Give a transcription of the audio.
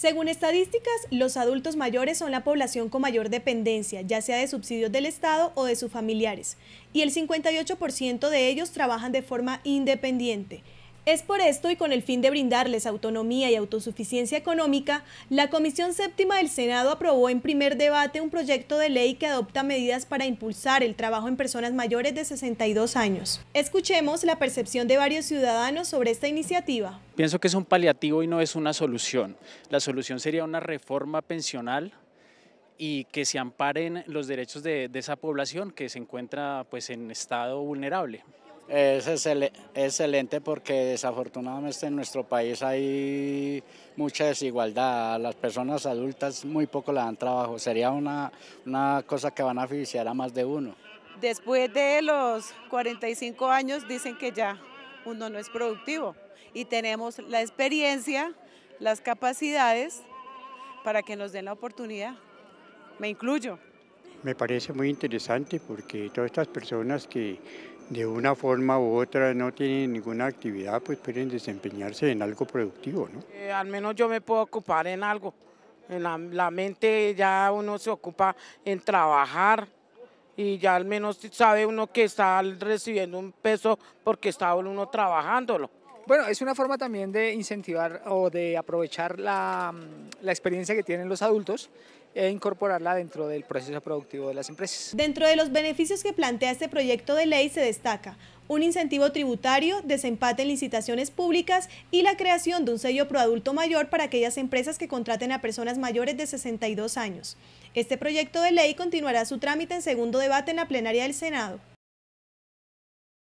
Según estadísticas, los adultos mayores son la población con mayor dependencia, ya sea de subsidios del Estado o de sus familiares, y el 58% de ellos trabajan de forma independiente. Es por esto y con el fin de brindarles autonomía y autosuficiencia económica, la Comisión Séptima del Senado aprobó en primer debate un proyecto de ley que adopta medidas para impulsar el trabajo en personas mayores de 62 años. Escuchemos la percepción de varios ciudadanos sobre esta iniciativa. Pienso que es un paliativo y no es una solución. La solución sería una reforma pensional y que se amparen los derechos de, esa población que se encuentra pues, en estado vulnerable. Es excelente porque desafortunadamente en nuestro país hay mucha desigualdad. las personas adultas muy poco le dan trabajo. Sería una, una cosa que van a beneficiar a más de uno. Después de los 45 años dicen que ya uno no es productivo y tenemos la experiencia, las capacidades para que nos den la oportunidad. Me incluyo. Me parece muy interesante porque todas estas personas que de una forma u otra no tienen ninguna actividad, pues pueden desempeñarse en algo productivo, ¿no? Eh, al menos yo me puedo ocupar en algo. En la, la, mente ya uno se ocupa en trabajar y ya al menos sabe uno que está recibiendo un peso porque está uno trabajándolo. Bueno, es una forma también de incentivar o de aprovechar mm, la, experiencia que tienen los adultos e incorporarla dentro del proceso productivo de las empresas. Dentro de los beneficios que plantea este proyecto de ley se destaca un incentivo tributario, desempate en licitaciones públicas y la creación de un sello pro adulto mayor para aquellas empresas que contraten a personas mayores de 62 años. Este proyecto de ley continuará su trámite en segundo debate en la plenaria del Senado.